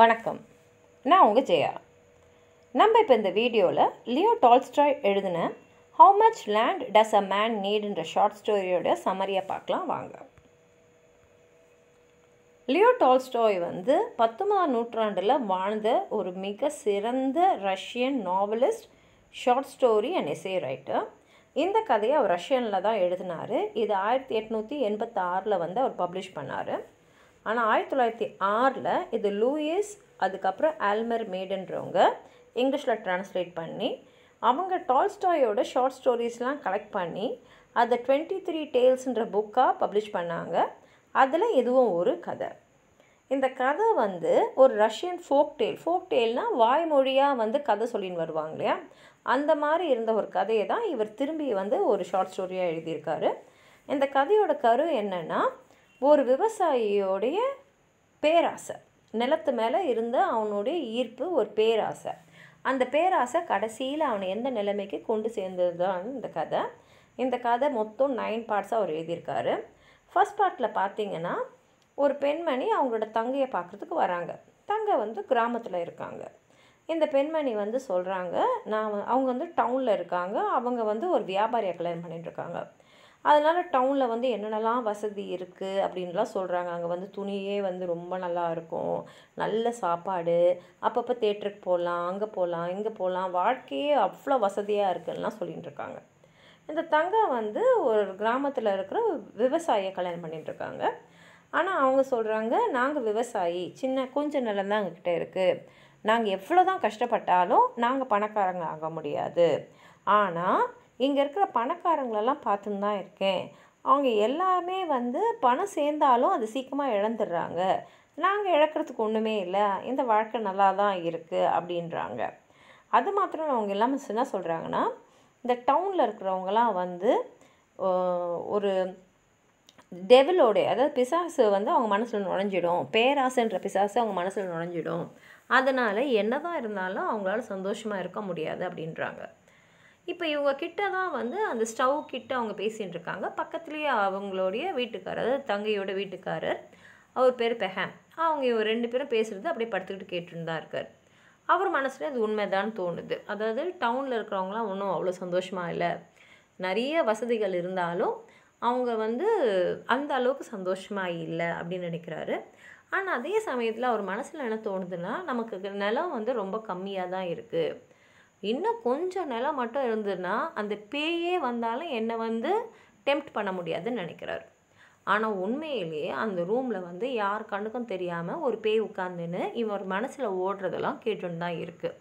வணக்கம் நான் உங்கள் ஜெயா நம்ம இப்போ இந்த வீடியோவில் லியோ டால்ஸ்டாய் எழுதின how much land does a man நீடுன்ற ஷார்ட் ஸ்டோரியோட சமரியை பார்க்கலாம் வாங்க லியோ டால்ஸ்டாய் வந்து பத்தொன்பதாம் நூற்றாண்டில் வாழ்ந்த ஒரு மிக சிறந்த Russian novelist short story and essay writer இந்த கதையை அவர் ரஷ்யனில் தான் எழுதினார் இது ஆயிரத்தி எட்நூற்றி எண்பத்தாறில் வந்து அவர் பப்ளிஷ் பண்ணார் ஆனால் ஆயிரத்தி தொள்ளாயிரத்தி ஆறில் இது லூயிஸ் அதுக்கப்புறம் ஆல்மர் மேடுன்றவங்க இங்கிலீஷில் ட்ரான்ஸ்லேட் பண்ணி அவங்க டால்ஸ்டாயோட ஷார்ட் ஸ்டோரிஸ்லாம் கலெக்ட் பண்ணி அதை டுவெண்ட்டி த்ரீ டேல்ஸுன்ற புக்காக பப்ளிஷ் பண்ணாங்க அதில் இதுவும் ஒரு கதை இந்த கதை வந்து ஒரு ரஷ்யன் ஃபோக் டேல் ஃபோக் டேல்னால் வாய்மொழியாக வந்து கதை சொல்லின்னு வருவாங்க இல்லையா அந்த மாதிரி இருந்த ஒரு கதையை தான் இவர் திரும்பி வந்து ஒரு ஷார்ட் ஸ்டோரியாக எழுதியிருக்காரு இந்த கதையோட கரு என்னென்னா ஒரு விவசாயியோடைய பேராசை நிலத்து மேலே இருந்த அவனுடைய ஈர்ப்பு ஒரு பேராசை அந்த பேராசை கடைசியில் அவனை எந்த நிலைமைக்கு கொண்டு தான் இந்த கதை இந்த கதை மொத்தம் நைன் பார்ட்ஸாக அவர் எழுதியிருக்காரு ஃபஸ்ட் பார்ட்டில் பார்த்தீங்கன்னா ஒரு பெண்மணி அவங்களோட தங்கையை பார்க்குறதுக்கு வராங்க தங்கை வந்து கிராமத்தில் இருக்காங்க இந்த பெண்மணி வந்து சொல்கிறாங்க நான் அவங்க வந்து டவுனில் இருக்காங்க அவங்க வந்து ஒரு வியாபாரியை கல்யாணம் பண்ணிட்டுருக்காங்க அதனால் டவுனில் வந்து என்னென்னலாம் வசதி இருக்குது அப்படின்லாம் சொல்கிறாங்க அங்கே வந்து துணியே வந்து ரொம்ப நல்லாயிருக்கும் நல்ல சாப்பாடு அப்பப்போ தேட்டருக்கு போகலாம் அங்கே போகலாம் இங்கே போகலாம் வாழ்க்கையே அவ்வளோ வசதியாக இருக்குதுலாம் சொல்லிகிட்டு இந்த தங்கம் வந்து ஒரு கிராமத்தில் இருக்கிற விவசாயியை கல்யாணம் இருக்காங்க ஆனால் அவங்க சொல்கிறாங்க நாங்கள் விவசாயி சின்ன கொஞ்சம் நிலம் தான் எங்ககிட்ட இருக்குது நாங்கள் எவ்வளோ தான் கஷ்டப்பட்டாலும் நாங்கள் பணக்காரங்க ஆக முடியாது ஆனால் இங்கே இருக்கிற பணக்காரங்களெல்லாம் பார்த்துன்னு தான் இருக்கேன் அவங்க எல்லாமே வந்து பணம் சேர்ந்தாலும் அது சீக்கிரமாக இழந்துடுறாங்க நாங்கள் இழக்கிறதுக்கு ஒன்றுமே இல்லை இந்த வாழ்க்கை நல்லா தான் இருக்குது அப்படின்றாங்க அது மாத்திரம் அவங்க எல்லாமே என்ன சொல்கிறாங்கன்னா இந்த டவுனில் இருக்கிறவங்களாம் வந்து ஒரு டெவிலோடைய அதாவது பிசாசு வந்து அவங்க மனசில் நுழைஞ்சிடும் பேராசைன்ற பிசாசு அவங்க மனசில் நுழைஞ்சிடும் அதனால் என்ன தான் இருந்தாலும் அவங்களால சந்தோஷமாக இருக்க முடியாது அப்படின்றாங்க இப்போ இவங்க கிட்ட தான் வந்து அந்த ஸ்டவ் கிட்ட அவங்க பேசிகிட்டு இருக்காங்க பக்கத்துலேயே அவங்களுடைய வீட்டுக்காரர் அதாவது தங்கையோட வீட்டுக்காரர் அவர் பேர் பெஹாம் அவங்க இவர் ரெண்டு பேரும் பேசுகிறது அப்படியே படுத்துக்கிட்டு கேட்டுருந்தான் தான் இருக்கார் அவர் மனசில் இது உண்மைதான் தோணுது அதாவது டவுனில் இருக்கிறவங்களாம் ஒன்றும் அவ்வளோ சந்தோஷமாக இல்லை நிறைய வசதிகள் இருந்தாலும் அவங்க வந்து அந்த அளவுக்கு சந்தோஷமாக இல்லை அப்படின்னு நினைக்கிறாரு ஆனால் அதே சமயத்தில் அவர் மனசில் என்ன தோணுதுன்னா நமக்கு நிலம் வந்து ரொம்ப கம்மியாக தான் இருக்குது இன்னும் கொஞ்சம் நிலம் மட்டும் இருந்ததுன்னா அந்த பேயே வந்தாலும் என்னை வந்து டெம்ப்ட் பண்ண முடியாதுன்னு நினைக்கிறாரு ஆனால் உண்மையிலேயே அந்த ரூமில் வந்து யார் கண்ணுக்கும் தெரியாமல் ஒரு பேய் உட்காந்துன்னு இவர் மனசில் ஓடுறதெல்லாம் கேட்டுன்னு தான் இருக்குது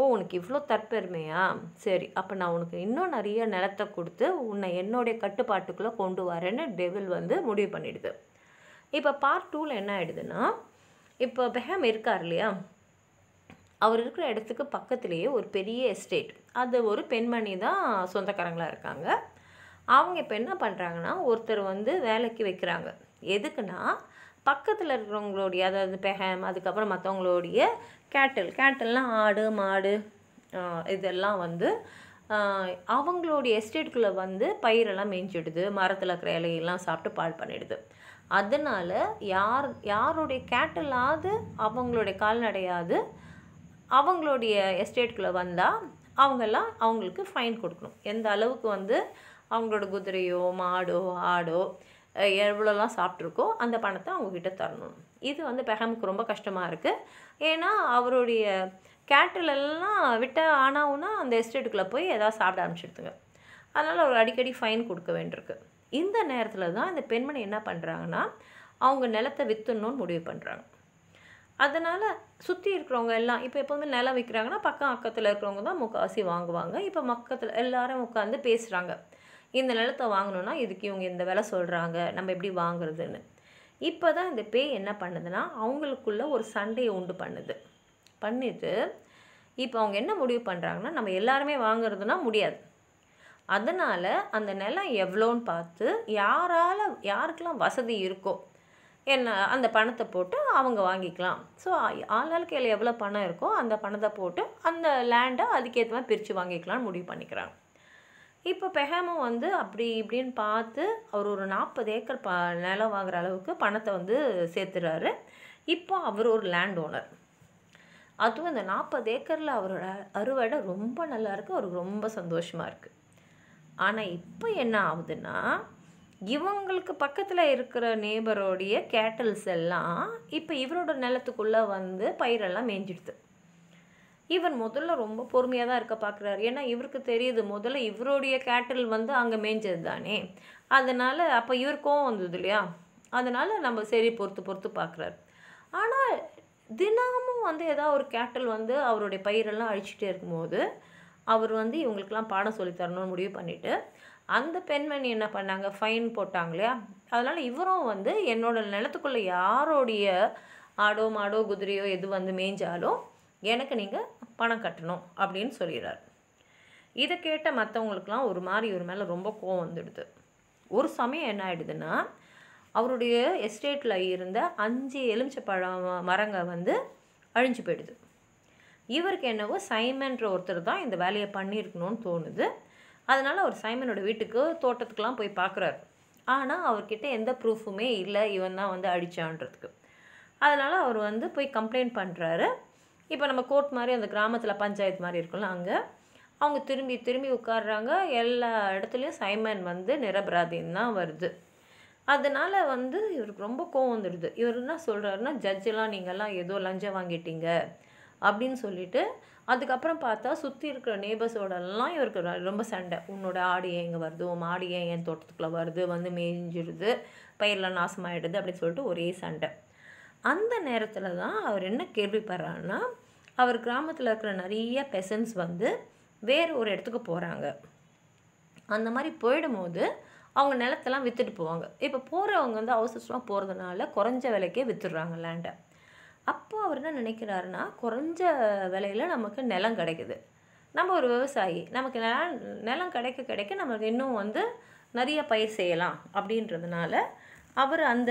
ஓ உனக்கு இவ்வளோ தற்பெருமையா சரி அப்போ நான் உனக்கு இன்னும் நிறைய நிலத்தை கொடுத்து உன்னை என்னுடைய கட்டுப்பாட்டுக்குள்ளே கொண்டு வரேன்னு டெவில் வந்து முடிவு பண்ணிடுது இப்போ பார்ட் டூவில் என்ன ஆகிடுதுன்னா இப்போ பெஹம் இருக்கார் இல்லையா அவர் இருக்கிற இடத்துக்கு பக்கத்துலேயே ஒரு பெரிய எஸ்டேட் அது ஒரு பெண்மணி தான் சொந்தக்காரங்களாக இருக்காங்க அவங்க இப்போ என்ன பண்ணுறாங்கன்னா ஒருத்தர் வந்து வேலைக்கு வைக்கிறாங்க எதுக்குன்னா பக்கத்தில் இருக்கிறவங்களுடைய அதாவது பெஹம் அதுக்கப்புறம் மற்றவங்களுடைய கேட்டில் கேட்டல்னால் ஆடு மாடு இதெல்லாம் வந்து அவங்களுடைய எஸ்டேட்டுக்குள்ளே வந்து பயிரெல்லாம் மேய்ஞ்சிடுது மரத்தில் இருக்கிற இலையெல்லாம் சாப்பிட்டு பால் பண்ணிடுது அதனால் யார் யாருடைய கேட்டலாவது அவங்களுடைய கால்நடையாவது அவங்களுடைய எஸ்டேட்டுக்குள்ளே வந்தால் அவங்கெல்லாம் அவங்களுக்கு ஃபைன் கொடுக்கணும் எந்த அளவுக்கு வந்து அவங்களோட குதிரையோ மாடோ ஆடோ எவ்வளோலாம் சாப்பிட்ருக்கோ அந்த பணத்தை அவங்கக்கிட்ட தரணும் இது வந்து பெஹமுக்கு ரொம்ப கஷ்டமாக இருக்குது ஏன்னா அவருடைய கேட்டலெல்லாம் விட்ட விட்டால் அந்த எஸ்டேட்டுக்குள்ளே போய் எதாவது சாப்பிட ஆரம்பிச்சிடுதுங்க அதனால் அவர் அடிக்கடி ஃபைன் கொடுக்க வேண்டியிருக்கு இந்த நேரத்தில் தான் இந்த பெண்மணி என்ன பண்ணுறாங்கன்னா அவங்க நிலத்தை விற்றுணுன்னு முடிவு பண்ணுறாங்க அதனால் சுற்றி இருக்கிறவங்க எல்லாம் இப்போ எப்போதுமே நிலம் விற்கிறாங்கன்னா பக்கம் அக்கத்தில் இருக்கிறவங்க தான் முக்காசி வாங்குவாங்க இப்போ மக்கத்தில் எல்லாரும் உட்காந்து பேசுகிறாங்க இந்த நிலத்தை வாங்கணுன்னா இதுக்கு இவங்க இந்த விலை சொல்கிறாங்க நம்ம எப்படி வாங்குறதுன்னு இப்போ தான் இந்த பேய் என்ன பண்ணுதுன்னா அவங்களுக்குள்ள ஒரு சண்டையை உண்டு பண்ணுது பண்ணிவிட்டு இப்போ அவங்க என்ன முடிவு பண்ணுறாங்கன்னா நம்ம எல்லாருமே வாங்குறதுனா முடியாது அதனால் அந்த நிலம் எவ்வளோன்னு பார்த்து யாரால் யாருக்கெல்லாம் வசதி இருக்கோ என்ன அந்த பணத்தை போட்டு அவங்க வாங்கிக்கலாம் ஸோ ஆளால் கையில் எவ்வளோ பணம் இருக்கோ அந்த பணத்தை போட்டு அந்த லேண்டை அதுக்கேற்ற மாதிரி பிரித்து வாங்கிக்கலாம்னு முடிவு பண்ணிக்கிறாங்க இப்போ பெஹாமோ வந்து அப்படி இப்படின்னு பார்த்து அவர் ஒரு நாற்பது ஏக்கர் ப நிலம் வாங்குற அளவுக்கு பணத்தை வந்து சேர்த்துறாரு இப்போ அவர் ஒரு லேண்ட் ஓனர் அதுவும் இந்த நாற்பது ஏக்கரில் அவரோட அறுவடை ரொம்ப நல்லா இருக்குது அவருக்கு ரொம்ப சந்தோஷமாக இருக்குது ஆனால் இப்போ என்ன ஆகுதுன்னா இவங்களுக்கு பக்கத்தில் இருக்கிற நேபரோடைய கேட்டல்ஸ் எல்லாம் இப்போ இவரோட நிலத்துக்குள்ளே வந்து பயிரெல்லாம் மேய்ஞ்சிடுது இவர் முதல்ல ரொம்ப பொறுமையாக தான் இருக்க பார்க்குறாரு ஏன்னா இவருக்கு தெரியுது முதல்ல இவருடைய கேட்டல் வந்து அங்கே மேய்ஞ்சது தானே அதனால் அப்போ இவர் கோவம் வந்தது இல்லையா அதனால் நம்ம சரி பொறுத்து பொறுத்து பார்க்குறாரு ஆனால் தினமும் வந்து ஏதாவது ஒரு கேட்டல் வந்து அவருடைய பயிரெல்லாம் அழிச்சிட்டே இருக்கும்போது அவர் வந்து இவங்களுக்கெல்லாம் பாடம் சொல்லித்தரணும்னு முடிவு பண்ணிவிட்டு அந்த பெண்மணி என்ன பண்ணாங்க ஃபைன் போட்டாங்க இல்லையா அதனால் இவரும் வந்து என்னோட நிலத்துக்குள்ளே யாரோடைய ஆடோ மாடோ குதிரையோ எது வந்து மேய்ஞ்சாலும் எனக்கு நீங்கள் பணம் கட்டணும் அப்படின்னு சொல்லிடுறார் இதை கேட்ட மற்றவங்களுக்குலாம் ஒரு மாதிரி ஒரு மேலே ரொம்ப கோவம் வந்துடுது ஒரு சமயம் என்ன ஆகிடுதுன்னா அவருடைய எஸ்டேட்டில் இருந்த அஞ்சு பழம் மரங்க வந்து அழிஞ்சு போயிடுது இவருக்கு என்னவோ சைமன்ற ஒருத்தர் தான் இந்த வேலையை பண்ணியிருக்கணும்னு தோணுது அதனால் அவர் சைமனோட வீட்டுக்கு தோட்டத்துக்கெலாம் போய் பார்க்குறாரு ஆனால் அவர்கிட்ட எந்த ப்ரூஃபுமே இல்லை இவன் தான் வந்து அடித்தான்றதுக்கு அதனால் அவர் வந்து போய் கம்ப்ளைண்ட் பண்ணுறாரு இப்போ நம்ம கோர்ட் மாதிரி அந்த கிராமத்தில் பஞ்சாயத்து மாதிரி இருக்கும்ல அங்கே அவங்க திரும்பி திரும்பி உட்காடுறாங்க எல்லா இடத்துலையும் சைமன் வந்து நிரபராதின் தான் வருது அதனால் வந்து இவருக்கு ரொம்ப கோவம் வந்துடுது இவர் என்ன சொல்கிறாருன்னா ஜட்ஜெல்லாம் நீங்கள்லாம் ஏதோ லஞ்சம் வாங்கிட்டீங்க அப்படின்னு சொல்லிட்டு அதுக்கப்புறம் பார்த்தா சுற்றி இருக்கிற நேபர்ஸோடலாம் இவருக்கு ரொம்ப சண்டை உன்னோட ஆடு ஏன் இங்கே வருது உன் மாடு ஏன் என் தோட்டத்துக்குள்ளே வருது வந்து மேய்ஞ்சிடுது பயிரெலாம் நாசமாயிடுது அப்படின்னு சொல்லிட்டு ஒரே சண்டை அந்த நேரத்தில் தான் அவர் என்ன கேள்விப்படுறாருன்னா அவர் கிராமத்தில் இருக்கிற நிறைய பெசன்ஸ் வந்து வேறு ஒரு இடத்துக்கு போகிறாங்க அந்த மாதிரி போயிடும்போது அவங்க நிலத்தெல்லாம் விற்றுட்டு போவாங்க இப்போ போகிறவங்க வந்து அவசரமாக போகிறதுனால குறைஞ்ச விலைக்கே விற்றுடுறாங்க லேண்டை அப்போ அவர் என்ன நினைக்கிறாருன்னா குறைஞ்ச விலையில் நமக்கு நிலம் கிடைக்குது நம்ம ஒரு விவசாயி நமக்கு நிலம் நிலம் கிடைக்க கிடைக்க நமக்கு இன்னும் வந்து நிறைய பயிர் செய்யலாம் அப்படின்றதுனால அவர் அந்த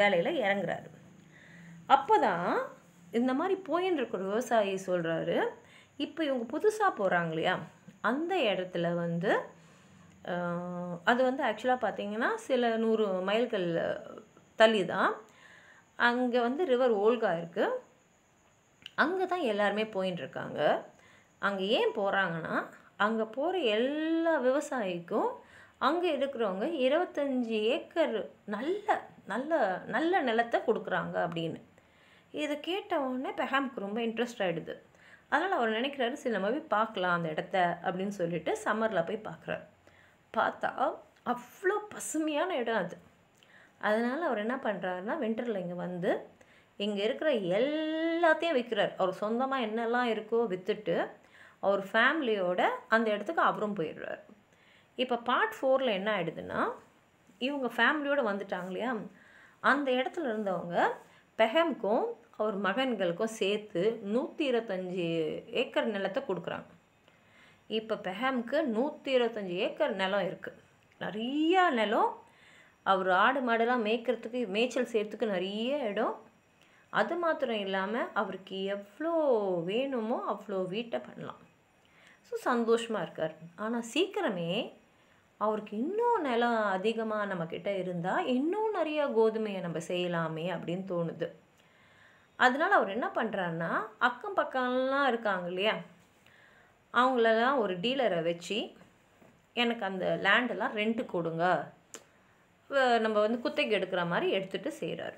வேலையில் இறங்குறாரு அப்போ தான் இந்த மாதிரி போயின்னு இருக்கிற விவசாயி சொல்கிறாரு இப்போ இவங்க புதுசாக போகிறாங்க இல்லையா அந்த இடத்துல வந்து அது வந்து ஆக்சுவலாக பார்த்தீங்கன்னா சில நூறு மைல்கள் தள்ளி தான் அங்கே வந்து ரிவர் ஓல்கா இருக்குது அங்கே தான் எல்லாருமே போயின்ட்டுருக்காங்க அங்கே ஏன் போகிறாங்கன்னா அங்கே போகிற எல்லா விவசாயிக்கும் அங்கே இருக்கிறவங்க இருபத்தஞ்சி ஏக்கர் நல்ல நல்ல நல்ல நிலத்தை கொடுக்குறாங்க அப்படின்னு இதை கேட்டவுடனே பெஹாமுக்கு ரொம்ப இன்ட்ரெஸ்ட் ஆகிடுது அதனால் அவர் நினைக்கிறாரு சில நம்ம போய் பார்க்கலாம் அந்த இடத்த அப்படின்னு சொல்லிட்டு சம்மரில் போய் பார்க்குறாரு பார்த்தா அவ்வளோ பசுமையான இடம் அது அதனால் அவர் என்ன பண்ணுறாருன்னா வின்டரில் இங்கே வந்து இங்கே இருக்கிற எல்லாத்தையும் விற்கிறார் அவர் சொந்தமாக என்னெல்லாம் இருக்கோ விற்றுட்டு அவர் ஃபேமிலியோட அந்த இடத்துக்கு அவரும் போயிடுறார் இப்போ பார்ட் ஃபோரில் என்ன ஆகிடுதுன்னா இவங்க ஃபேமிலியோடு வந்துட்டாங்க இல்லையா அந்த இடத்துல இருந்தவங்க பெஹம்க்கும் அவர் மகன்களுக்கும் சேர்த்து நூற்றி இருபத்தஞ்சி ஏக்கர் நிலத்தை கொடுக்குறாங்க இப்போ பெஹம்க்கு நூற்றி இருபத்தஞ்சி ஏக்கர் நிலம் இருக்குது நிறையா நிலம் அவர் ஆடு மாடெல்லாம் மேய்க்கிறதுக்கு மேய்ச்சல் செய்கிறதுக்கு நிறைய இடம் அது மாத்திரம் இல்லாமல் அவருக்கு எவ்வளோ வேணுமோ அவ்வளோ வீட்டை பண்ணலாம் ஸோ சந்தோஷமாக இருக்கார் ஆனால் சீக்கிரமே அவருக்கு இன்னும் நிலம் அதிகமாக நம்மக்கிட்ட இருந்தால் இன்னும் நிறையா கோதுமையை நம்ம செய்யலாமே அப்படின்னு தோணுது அதனால் அவர் என்ன பண்ணுறாருன்னா அக்கம் பக்கம்லாம் இருக்காங்க இல்லையா அவங்களெல்லாம் ஒரு டீலரை வச்சு எனக்கு அந்த லேண்டெல்லாம் ரெண்ட்டு கொடுங்க நம்ம வந்து குத்தைக்கு எடுக்கிற மாதிரி எடுத்துகிட்டு செய்கிறாரு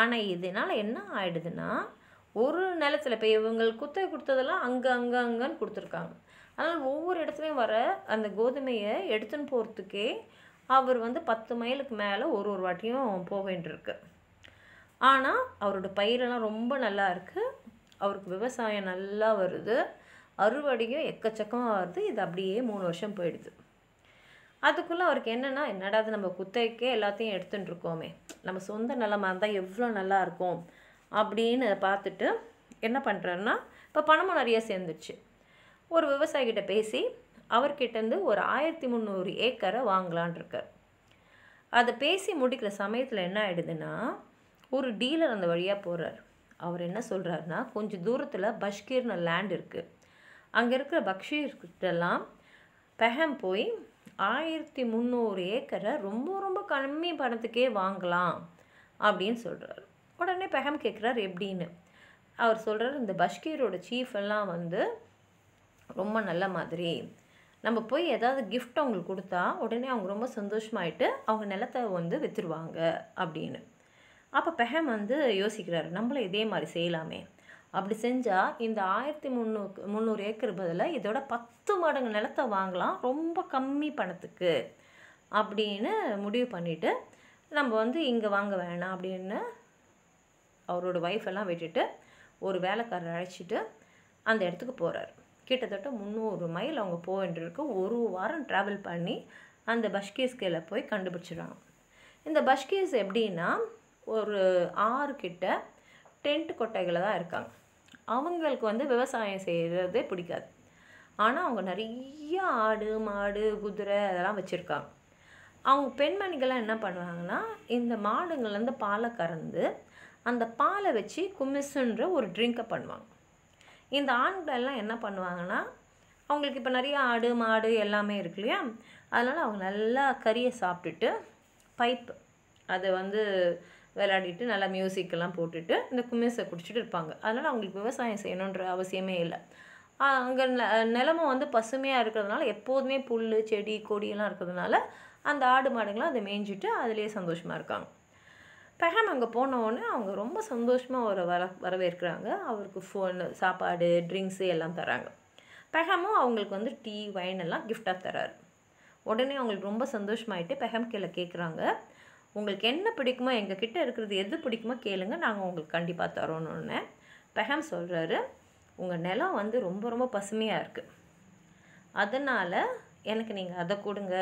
ஆனால் இதனால் என்ன ஆகிடுதுன்னா ஒரு நிலத்தில் இப்போ இவங்களுக்கு குத்தை கொடுத்ததெல்லாம் அங்கே அங்கே அங்கேன்னு கொடுத்துருக்காங்க அதனால் ஒவ்வொரு இடத்துலையும் வர அந்த கோதுமையை எடுத்துன்னு போகிறதுக்கே அவர் வந்து பத்து மைலுக்கு மேலே ஒரு ஒரு வாட்டியும் போக வேண்டியிருக்கு ஆனால் அவரோட பயிரெல்லாம் ரொம்ப நல்லா இருக்குது அவருக்கு விவசாயம் நல்லா வருது அறுவடையும் எக்கச்சக்கமாக வருது இது அப்படியே மூணு வருஷம் போயிடுது அதுக்குள்ளே அவருக்கு என்னென்னா என்னடா நம்ம குத்தகைக்கே எல்லாத்தையும் எடுத்துகிட்டு இருக்கோமே நம்ம சொந்த நிலமாக இருந்தால் எவ்வளோ நல்லா இருக்கும் அப்படின்னு பார்த்துட்டு என்ன பண்ணுறாருன்னா இப்போ பணமும் நிறைய சேர்ந்துச்சு ஒரு விவசாயிகிட்ட பேசி அவர்கிட்டேருந்து ஒரு ஆயிரத்தி முந்நூறு ஏக்கரை வாங்கலான் இருக்கார் அதை பேசி முடிக்கிற சமயத்தில் என்ன ஆகிடுதுன்னா ஒரு டீலர் அந்த வழியாக போகிறார் அவர் என்ன சொல்கிறாருன்னா கொஞ்சம் தூரத்தில் பஷ்கீர்னு லேண்ட் இருக்குது அங்கே இருக்கிற பக்ஷீர்கிட்டலாம் பெஹம் போய் ஆயிரத்தி முந்நூறு ஏக்கரை ரொம்ப ரொம்ப கம்மி பணத்துக்கே வாங்கலாம் அப்படின்னு சொல்கிறார் உடனே பெஹம் கேட்குறார் எப்படின்னு அவர் சொல்கிறார் இந்த பஷ்கீரோட சீஃப் எல்லாம் வந்து ரொம்ப நல்ல மாதிரி நம்ம போய் ஏதாவது கிஃப்ட் அவங்களுக்கு கொடுத்தா உடனே அவங்க ரொம்ப சந்தோஷமாயிட்டு அவங்க நிலத்தை வந்து விற்றுருவாங்க அப்படின்னு அப்போ பெஹம் வந்து யோசிக்கிறாரு நம்மளும் இதே மாதிரி செய்யலாமே அப்படி செஞ்சால் இந்த ஆயிரத்தி முந்நூறு முந்நூறு ஏக்கர் பதிலாக இதோட பத்து மடங்கு நிலத்தை வாங்கலாம் ரொம்ப கம்மி பணத்துக்கு அப்படின்னு முடிவு பண்ணிவிட்டு நம்ம வந்து இங்கே வாங்க வேணாம் அப்படின்னு அவரோட ஒய்ஃபெல்லாம் விட்டுட்டு ஒரு வேலைக்காரர் அழைச்சிட்டு அந்த இடத்துக்கு போகிறார் கிட்டத்தட்ட முந்நூறு மைல் அவங்க போகின்றிருக்கு ஒரு வாரம் ட்ராவல் பண்ணி அந்த கீழே போய் கண்டுபிடிச்சிடுறாங்க இந்த பஷ்கேஸ் எப்படின்னா ஒரு ஆறு கிட்ட டென்ட் கொட்டைகளை தான் இருக்காங்க அவங்களுக்கு வந்து விவசாயம் செய்கிறதே பிடிக்காது ஆனால் அவங்க நிறைய ஆடு மாடு குதிரை அதெல்லாம் வச்சுருக்காங்க அவங்க பெண்மணிகள்லாம் என்ன பண்ணுவாங்கன்னா இந்த மாடுங்கள்லேருந்து பாலை கறந்து அந்த பாலை வச்சு குமிசுன்ற ஒரு ட்ரிங்கை பண்ணுவாங்க இந்த ஆண்களெல்லாம் என்ன பண்ணுவாங்கன்னா அவங்களுக்கு இப்போ நிறைய ஆடு மாடு எல்லாமே இருக்கு இல்லையா அதனால் அவங்க நல்லா கறியை சாப்பிட்டுட்டு பைப்பு அதை வந்து விளையாடிட்டு நல்லா மியூசிக்கெல்லாம் போட்டுட்டு இந்த கும்மேசை குடிச்சிட்டு இருப்பாங்க அதனால் அவங்களுக்கு விவசாயம் செய்யணுன்ற அவசியமே இல்லை அங்கே நிலமும் வந்து பசுமையாக இருக்கிறதுனால எப்போதுமே புல் செடி கொடியெல்லாம் இருக்கிறதுனால அந்த ஆடு மாடுங்களாம் அதை மேய்ஞ்சிட்டு அதிலே சந்தோஷமாக இருக்காங்க பெஹம் அங்கே போனவுடனே அவங்க ரொம்ப சந்தோஷமாக ஒரு வர வரவேற்கிறாங்க அவருக்கு ஃபோன் சாப்பாடு ட்ரிங்க்ஸு எல்லாம் தராங்க பெஹமும் அவங்களுக்கு வந்து டீ வைன் எல்லாம் கிஃப்டாக தராரு உடனே அவங்களுக்கு ரொம்ப சந்தோஷமாயிட்டு பெஹம் கீழே கேட்குறாங்க உங்களுக்கு என்ன பிடிக்குமோ எங்கள் கிட்டே இருக்கிறது எது பிடிக்குமோ கேளுங்க நாங்கள் உங்களுக்கு கண்டிப்பாக தரோணுன்னு பெஹம் சொல்கிறாரு உங்கள் நிலம் வந்து ரொம்ப ரொம்ப பசுமையாக இருக்குது அதனால் எனக்கு நீங்கள் அதை கொடுங்க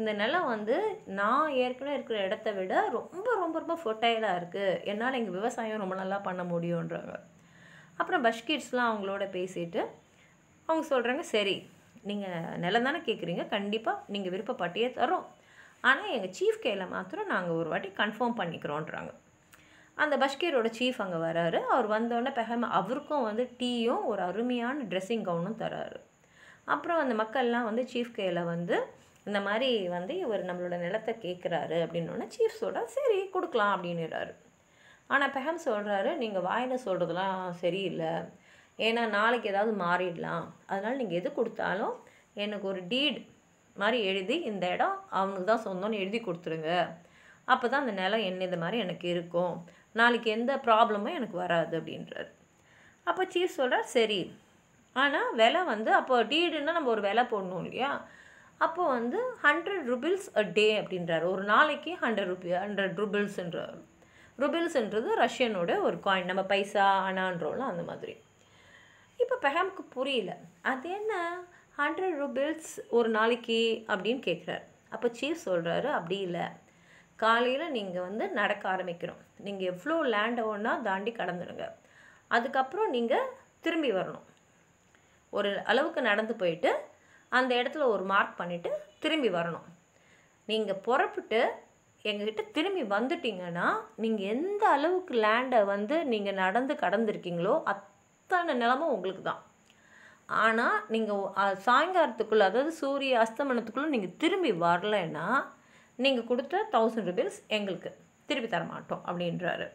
இந்த நிலம் வந்து நான் ஏற்கனவே இருக்கிற இடத்த விட ரொம்ப ரொம்ப ரொம்ப ஃபர்டைலாக இருக்குது என்னால் எங்கள் விவசாயம் ரொம்ப நல்லா பண்ண முடியுன்றாங்க அப்புறம் பஷ்கிட்ஸ்லாம் அவங்களோட பேசிட்டு அவங்க சொல்கிறாங்க சரி நீங்கள் நிலம் தானே கேட்குறீங்க கண்டிப்பாக நீங்கள் விருப்பப்பட்டியே தரோம் ஆனால் எங்கள் சீஃப் கையில் மாத்திரம் நாங்கள் ஒரு வாட்டி கன்ஃபார்ம் பண்ணிக்கிறோன்றாங்க அந்த பஷ்கீரோட சீஃப் அங்கே வராரு அவர் வந்தோடனே பெஹம் அவருக்கும் வந்து டீயும் ஒரு அருமையான ட்ரெஸ்ஸிங் கவுனும் தராரு அப்புறம் அந்த மக்கள்லாம் வந்து சீஃப் கேல வந்து இந்த மாதிரி வந்து இவர் நம்மளோட நிலத்தை கேட்குறாரு அப்படின்னோடனே சீஃப் சொல்கிறார் சரி கொடுக்கலாம் அப்படின்னுறாரு ஆனால் பெஹம் சொல்கிறாரு நீங்கள் வாயில் சொல்கிறதுலாம் சரியில்லை ஏன்னா நாளைக்கு ஏதாவது மாறிடலாம் அதனால் நீங்கள் எது கொடுத்தாலும் எனக்கு ஒரு டீட் மாதிரி எழுதி இந்த இடம் அவனுக்கு தான் சொந்தம்னு எழுதி கொடுத்துருங்க அப்போ தான் அந்த நிலம் என்ன இது மாதிரி எனக்கு இருக்கும் நாளைக்கு எந்த ப்ராப்ளமும் எனக்கு வராது அப்படின்றார் அப்போ சீஃப் சொல்கிறார் சரி ஆனால் விலை வந்து அப்போ டீடுன்னா நம்ம ஒரு விலை போடணும் இல்லையா அப்போது வந்து ஹண்ட்ரட் ருபிள்ஸ் அ டே அப்படின்றார் ஒரு நாளைக்கு ஹண்ட்ரட் ருபி ஹண்ட்ரட் ருபிள்ஸ்ன்றார் ருபில்ஸ்ன்றது ரஷ்யனோட ஒரு காயின் நம்ம பைசா அணான்றோம்ல அந்த மாதிரி இப்போ பெஹாமுக்கு புரியல அது என்ன ஹண்ட்ரட் ரூபில்ஸ் ஒரு நாளைக்கு அப்படின்னு கேட்குறாரு அப்போ சீஃப் சொல்கிறாரு அப்படி இல்லை காலையில் நீங்கள் வந்து நடக்க ஆரம்பிக்கணும் நீங்கள் எவ்வளோ லேண்ட் ஒன்றா தாண்டி கடந்துடுங்க அதுக்கப்புறம் நீங்கள் திரும்பி வரணும் ஒரு அளவுக்கு நடந்து போயிட்டு அந்த இடத்துல ஒரு மார்க் பண்ணிவிட்டு திரும்பி வரணும் நீங்கள் புறப்பட்டு எங்ககிட்ட திரும்பி வந்துட்டிங்கன்னா நீங்கள் எந்த அளவுக்கு லேண்டை வந்து நீங்கள் நடந்து கடந்துருக்கீங்களோ அத்தனை நிலமும் உங்களுக்கு தான் ஆனால் நீங்கள் சாயங்காலத்துக்குள்ளே அதாவது சூரிய அஸ்தமனத்துக்குள்ளே நீங்கள் திரும்பி வரலைன்னா நீங்கள் கொடுத்த தௌசண்ட் ருபீஸ் எங்களுக்கு திருப்பி தரமாட்டோம் அப்படின்றாரு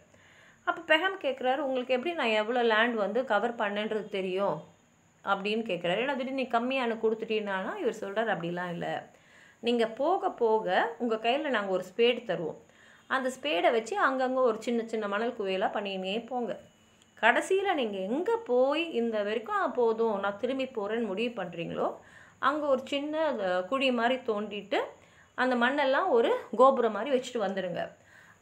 அப்போ பெஹம் கேட்குறாரு உங்களுக்கு எப்படி நான் எவ்வளோ லேண்ட் வந்து கவர் பண்ணேன்றது தெரியும் அப்படின்னு கேட்குறாரு ஏன்னா திடீர்னு நீ கம்மியான கொடுத்துட்டீங்கன்னா இவர் சொல்கிறார் அப்படிலாம் இல்லை நீங்கள் போக போக உங்கள் கையில் நாங்கள் ஒரு ஸ்பேடு தருவோம் அந்த ஸ்பேடை வச்சு அங்கங்கே ஒரு சின்ன சின்ன மணல் குவையெல்லாம் பண்ணினே போங்க கடைசியில் நீங்கள் எங்கே போய் இந்த வரைக்கும் போதும் நான் திரும்பி போகிறேன்னு முடிவு பண்ணுறீங்களோ அங்கே ஒரு சின்ன குழி மாதிரி தோண்டிட்டு அந்த மண்ணெல்லாம் ஒரு கோபுரம் மாதிரி வச்சுட்டு வந்துடுங்க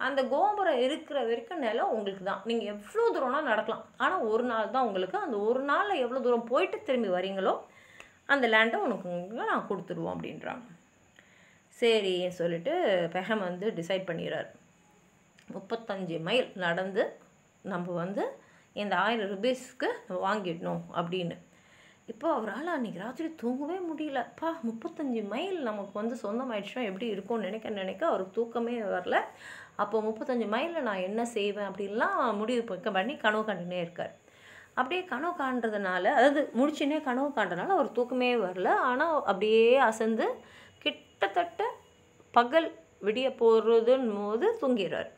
அந்த கோபுரம் இருக்கிற வரைக்கும் நிலம் உங்களுக்கு தான் நீங்கள் எவ்வளோ தூரம்னா நடக்கலாம் ஆனால் ஒரு நாள் தான் உங்களுக்கு அந்த ஒரு நாளில் எவ்வளோ தூரம் போயிட்டு திரும்பி வரீங்களோ அந்த லேண்டை உனக்கு நான் கொடுத்துருவோம் அப்படின்றாங்க சரி சொல்லிட்டு பெஹம் வந்து டிசைட் பண்ணிடுறார் முப்பத்தஞ்சு மைல் நடந்து நம்ம வந்து இந்த ஆயிரம் ருபீஸ்க்கு வாங்கிடணும் அப்படின்னு இப்போ அவரால் அன்றைக்கி ராத்திரி தூங்கவே முடியலப்பா முப்பத்தஞ்சு மைல் நமக்கு வந்து சொந்தமாயிடுச்சுன்னா எப்படி இருக்கும்னு நினைக்க நினைக்க அவருக்கு தூக்கமே வரல அப்போ முப்பத்தஞ்சு மைலில் நான் என்ன செய்வேன் அப்படின்லாம் முடிவு பண்ணி கனவு கண்டுனே இருக்கார் அப்படியே கனவு காண்றதுனால அதாவது முடிச்சுனே கனவு காண்றதுனால அவர் தூக்கமே வரல ஆனால் அப்படியே அசந்து கிட்டத்தட்ட பகல் விடிய போகிறதுன்னு போது தூங்கிடுறார்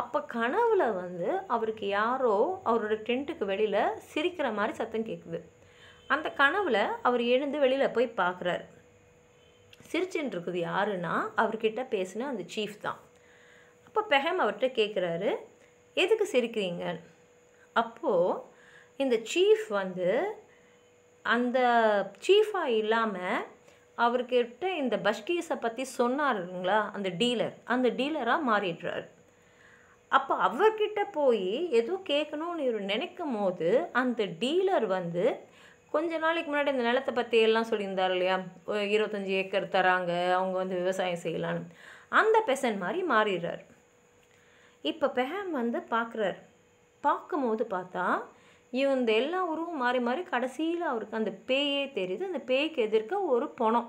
அப்போ கனவில் வந்து அவருக்கு யாரோ அவரோட டென்ட்டுக்கு வெளியில் சிரிக்கிற மாதிரி சத்தம் கேட்குது அந்த கனவில் அவர் எழுந்து வெளியில் போய் பார்க்குறாரு சிரிச்சுட்டு இருக்குது யாருன்னா அவர்கிட்ட பேசின அந்த சீஃப் தான் அப்போ பெஹம் அவர்கிட்ட கேட்குறாரு எதுக்கு சிரிக்கிறீங்க அப்போது இந்த சீஃப் வந்து அந்த சீஃபாக இல்லாமல் அவர்கிட்ட இந்த பஷ்கீஸை பற்றி இல்லைங்களா அந்த டீலர் அந்த டீலராக மாறிடுறாரு அப்போ அவர்கிட்ட போய் எதுவும் கேட்கணும்னு இவர் நினைக்கும் போது அந்த டீலர் வந்து கொஞ்ச நாளைக்கு முன்னாடி இந்த நிலத்தை பற்றி எல்லாம் சொல்லியிருந்தார் இல்லையா இருபத்தஞ்சி ஏக்கர் தராங்க அவங்க வந்து விவசாயம் செய்யலான்னு அந்த பெசன் மாதிரி மாறிடுறார் இப்போ பெஹம் வந்து பார்க்குறார் பார்க்கும்போது பார்த்தா இவன் இந்த எல்லா உருவும் மாறி மாறி கடைசியில் அவருக்கு அந்த பேயே தெரியுது அந்த பேய்க்கு எதிர்க்க ஒரு பணம்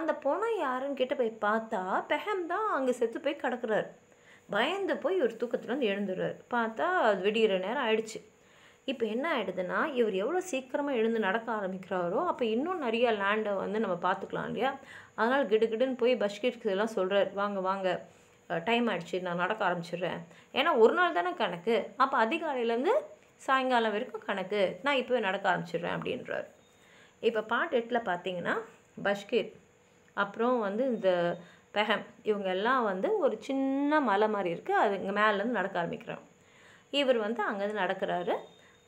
அந்த பணம் யாருன்னு கிட்ட போய் பார்த்தா பெஹம் தான் அங்கே செத்து போய் கிடக்குறாரு பயந்து போய் இவர் வந்து எழுந்துடுறாரு பார்த்தா அது விடிகிற நேரம் ஆயிடுச்சு இப்போ என்ன ஆகிடுதுன்னா இவர் எவ்வளோ சீக்கிரமாக எழுந்து நடக்க ஆரம்பிக்கிறாரோ அப்போ இன்னும் நிறையா லேண்டை வந்து நம்ம பார்த்துக்கலாம் இல்லையா அதனால் கிடு கிடுன்னு போய் பஸ்கெட்க்கு இதெல்லாம் சொல்கிறார் வாங்க வாங்க டைம் ஆகிடுச்சு நான் நடக்க ஆரம்பிச்சிடுறேன் ஏன்னா ஒரு நாள் தானே கணக்கு அப்போ அதிகாலையிலேருந்து சாயங்காலம் வரைக்கும் கணக்கு நான் இப்போவே நடக்க ஆரம்பிச்சிடுறேன் அப்படின்றார் இப்போ பாட்டு எட்டில் பார்த்தீங்கன்னா பஷ்கீர் அப்புறம் வந்து இந்த ரகம் இவங்க எல்லாம் வந்து ஒரு சின்ன மலை மாதிரி இருக்குது அது இங்கே மேலேருந்து நடக்க ஆரம்பிக்கிறோம் இவர் வந்து அங்கேருந்து நடக்கிறாரு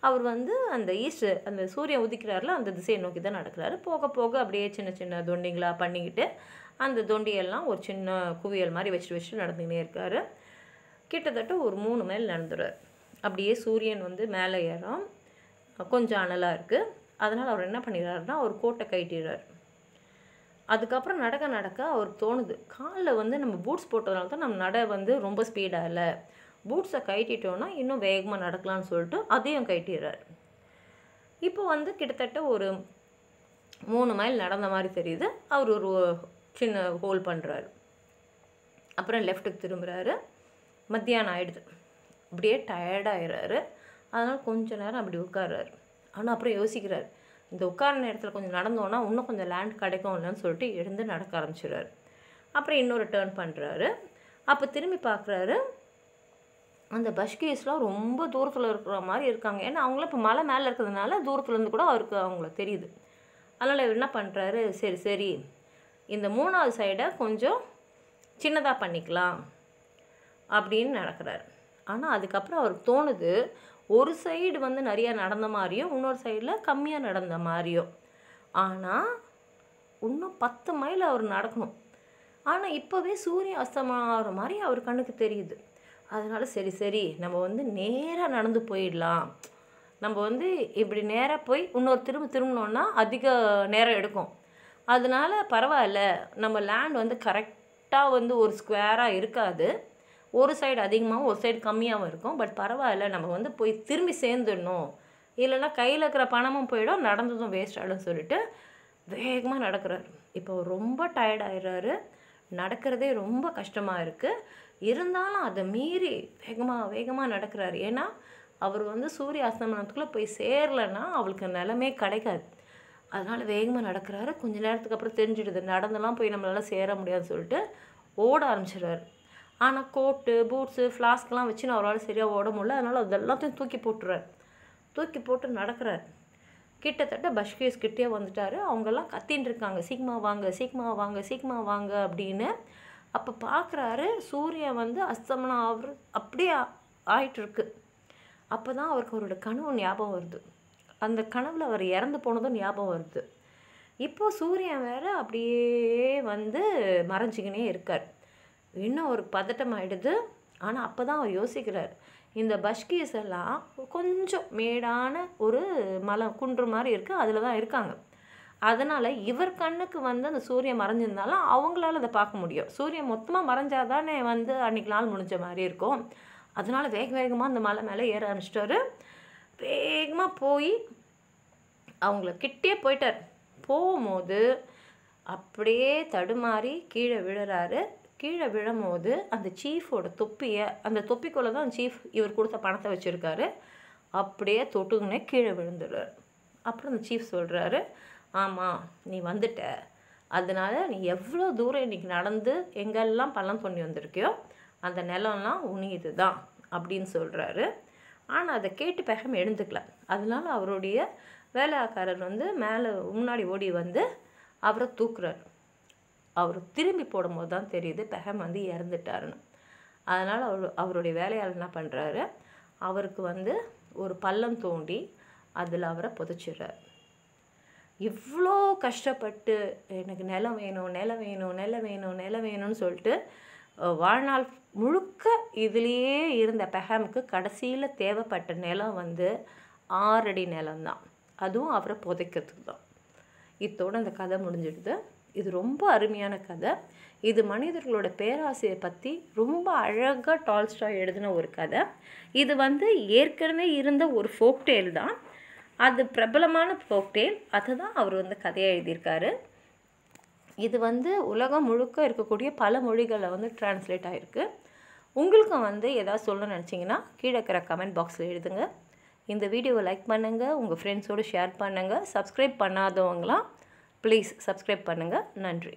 அவர் வந்து அந்த ஈஸ்ட் அந்த சூரியன் உதிக்கிறாரில் அந்த திசையை நோக்கி தான் நடக்கிறாரு போக போக அப்படியே சின்ன சின்ன தொண்டிங்களாக பண்ணிக்கிட்டு அந்த தொண்டியெல்லாம் ஒரு சின்ன குவியல் மாதிரி வச்சுட்டு வச்சுட்டு நடந்துக்கினே இருக்கார் கிட்டத்தட்ட ஒரு மூணு மைல் நடந்துடுறார் அப்படியே சூரியன் வந்து மேலே ஏறும் கொஞ்சம் அனலாக இருக்குது அதனால் அவர் என்ன பண்ணிடுறாருன்னா ஒரு கோட்டை கட்டிடுறார் அதுக்கப்புறம் நடக்க நடக்க அவருக்கு தோணுது காலில் வந்து நம்ம பூட்ஸ் போட்டதுனால தான் நம்ம நட வந்து ரொம்ப ஸ்பீடாக இல்லை பூட்ஸை கட்டிட்டோன்னா இன்னும் வேகமாக நடக்கலாம்னு சொல்லிட்டு அதையும் கட்டிடுறார் இப்போ வந்து கிட்டத்தட்ட ஒரு மூணு மைல் நடந்த மாதிரி தெரியுது அவர் ஒரு சின்ன ஹோல் பண்ணுறாரு அப்புறம் லெஃப்ட்டுக்கு திரும்புகிறாரு மத்தியானம் ஆகிடுது அப்படியே டயர்டாகிறாரு அதனால் கொஞ்ச நேரம் அப்படி உட்கார்றாரு ஆனால் அப்புறம் யோசிக்கிறார் இந்த உட்கார நேரத்தில் கொஞ்சம் நடந்தோன்னா இன்னும் கொஞ்சம் லேண்ட் கிடைக்கும் இல்லைன்னு சொல்லிட்டு எழுந்து நடக்க ஆரம்பிச்சிடுறாரு அப்புறம் இன்னொரு டேர்ன் பண்ணுறாரு அப்போ திரும்பி பார்க்குறாரு அந்த பஷ்கீஸ்லாம் ரொம்ப தூரத்தில் இருக்கிற மாதிரி இருக்காங்க ஏன்னா அவங்கள இப்போ மலை மேலே இருக்கிறதுனால தூரத்துலேருந்து கூட அவருக்கு அவங்கள தெரியுது அதனால் இவர் என்ன பண்ணுறாரு சரி சரி இந்த மூணாவது சைடை கொஞ்சம் சின்னதாக பண்ணிக்கலாம் அப்படின்னு நடக்கிறாரு ஆனால் அதுக்கப்புறம் அவருக்கு தோணுது ஒரு சைடு வந்து நிறையா நடந்த மாதிரியும் இன்னொரு சைடில் கம்மியாக நடந்த மாதிரியும் ஆனால் இன்னும் பத்து மைல் அவர் நடக்கணும் ஆனால் இப்போவே சூரிய அஸ்தமனம் ஆகிற மாதிரி அவர் கண்ணுக்கு தெரியுது அதனால் சரி சரி நம்ம வந்து நேராக நடந்து போயிடலாம் நம்ம வந்து இப்படி நேராக போய் இன்னொரு திரும்ப திரும்பினோன்னா அதிக நேரம் எடுக்கும் அதனால் பரவாயில்ல நம்ம லேண்ட் வந்து கரெக்டாக வந்து ஒரு ஸ்கொயராக இருக்காது ஒரு சைடு அதிகமாகவும் ஒரு சைடு கம்மியாகவும் இருக்கும் பட் பரவாயில்ல நம்ம வந்து போய் திரும்பி சேர்ந்துடணும் இல்லைன்னா கையில் இருக்கிற பணமும் போயிடும் நடந்ததும் வேஸ்ட் ஆகிடும் சொல்லிட்டு வேகமாக நடக்கிறாரு இப்போ ரொம்ப டயர்ட் ஆகிடுறாரு நடக்கிறதே ரொம்ப கஷ்டமாக இருக்குது இருந்தாலும் அதை மீறி வேகமாக வேகமாக நடக்கிறாரு ஏன்னா அவர் வந்து சூரிய அஸ்தமனத்துக்குள்ளே போய் சேரலைன்னா அவளுக்கு நிலமே கிடைக்காது அதனால் வேகமாக நடக்கிறாரு கொஞ்ச நேரத்துக்கு அப்புறம் தெரிஞ்சிடுது நடந்தெல்லாம் போய் நம்மளால் சேர முடியாதுன்னு சொல்லிட்டு ஓட ஆரம்பிச்சிடுறாரு ஆனால் கோட்டு பூட்ஸு ஃப்ளாஸ்க்லாம் வச்சு நான் அவரால் சரியாக ஓட முடியல அதனால் அது எல்லாத்தையும் தூக்கி போட்டுறார் தூக்கி போட்டு நடக்கிறார் கிட்டத்தட்ட பஷ்கேஸ் கிட்டே வந்துட்டார் அவங்கெல்லாம் கத்தின்னு இருக்காங்க சீக்மா வாங்க சீக்மா வாங்க சீக்மா வாங்க அப்படின்னு அப்போ பார்க்குறாரு சூரியன் வந்து அஸ்தமனம் அவர் அப்படியே ஆயிட்டுருக்கு அப்போ தான் அவருக்கு அவரோட கனவு ஞாபகம் வருது அந்த கனவில் அவர் இறந்து போனதும் ஞாபகம் வருது இப்போது சூரியன் வேறு அப்படியே வந்து மறைஞ்சிக்கினே இருக்கார் இன்னும் ஒரு பதட்டம் ஆகிடுது ஆனால் அப்போ தான் அவர் யோசிக்கிறார் இந்த பஷ்கீஸ் எல்லாம் கொஞ்சம் மேடான ஒரு மலை குன்று மாதிரி இருக்குது அதில் தான் இருக்காங்க அதனால் இவர் கண்ணுக்கு வந்து அந்த சூரியன் மறைஞ்சிருந்தாலும் அவங்களால அதை பார்க்க முடியும் சூரியன் மொத்தமாக மறைஞ்சாதானே வந்து அன்றைக்கி நாள் முடிஞ்ச மாதிரி இருக்கும் அதனால் வேக வேகமாக அந்த மலை மேலே ஏற ஆரம்பிச்சிட்டாரு வேகமாக போய் அவங்கள கிட்டே போயிட்டார் போகும்போது அப்படியே தடுமாறி கீழே விழுறாரு கீழே விழும்போது அந்த சீஃபோட தொப்பியை அந்த தொப்பிக்குள்ளே தான் சீஃப் இவர் கொடுத்த பணத்தை வச்சுருக்காரு அப்படியே தொட்டுக்குனே கீழே விழுந்துடுறார் அப்புறம் அந்த சீஃப் சொல்கிறாரு ஆமாம் நீ வந்துட்ட அதனால் நீ எவ்வளோ தூரம் இன்றைக்கி நடந்து எங்கெல்லாம் பள்ளம் தோண்டி வந்திருக்கியோ அந்த நிலம்லாம் உனியது தான் அப்படின்னு சொல்கிறாரு ஆனால் அதை கேட்டு பேகம் எழுந்துக்கல அதனால் அவருடைய வேலைக்காரர் வந்து மேலே முன்னாடி ஓடி வந்து அவரை தூக்குறாரு அவர் திரும்பி போடும்போது தான் தெரியுது பெஹம் வந்து இறந்துட்டாருன்னு அதனால் அவர் அவருடைய வேலையால் என்ன பண்ணுறாரு அவருக்கு வந்து ஒரு பள்ளம் தோண்டி அதில் அவரை புதைச்சிடுறார் இவ்வளோ கஷ்டப்பட்டு எனக்கு நிலம் வேணும் நிலம் வேணும் நிலம் வேணும் நிலம் வேணும்னு சொல்லிட்டு வாழ்நாள் முழுக்க இதுலேயே இருந்த பெஹாமுக்கு கடைசியில் தேவைப்பட்ட நிலம் வந்து ஆறடி நிலம்தான் அதுவும் அவரை புதைக்கிறதுக்கு தான் இத்தோடு அந்த கதை முடிஞ்சிடுது இது ரொம்ப அருமையான கதை இது மனிதர்களோட பேராசையை பற்றி ரொம்ப அழகாக டால்ஸ்டாய் எழுதின ஒரு கதை இது வந்து ஏற்கனவே இருந்த ஒரு ஃபோக்டேல் தான் அது பிரபலமான ஃபோக்டேல் அதை தான் அவர் வந்து கதையாக எழுதியிருக்காரு இது வந்து உலகம் முழுக்க இருக்கக்கூடிய பல மொழிகளில் வந்து டிரான்ஸ்லேட் ஆகிருக்கு உங்களுக்கும் வந்து எதாவது சொல்ல நினச்சிங்கன்னா கீழே இருக்கிற கமெண்ட் பாக்ஸில் எழுதுங்க இந்த வீடியோவை லைக் பண்ணுங்கள் உங்கள் ஃப்ரெண்ட்ஸோடு ஷேர் பண்ணுங்கள் சப்ஸ்கிரைப் பண்ணாதவங்களாம் ப்ளீஸ் சப்ஸ்கிரைப் பண்ணுங்கள் நன்றி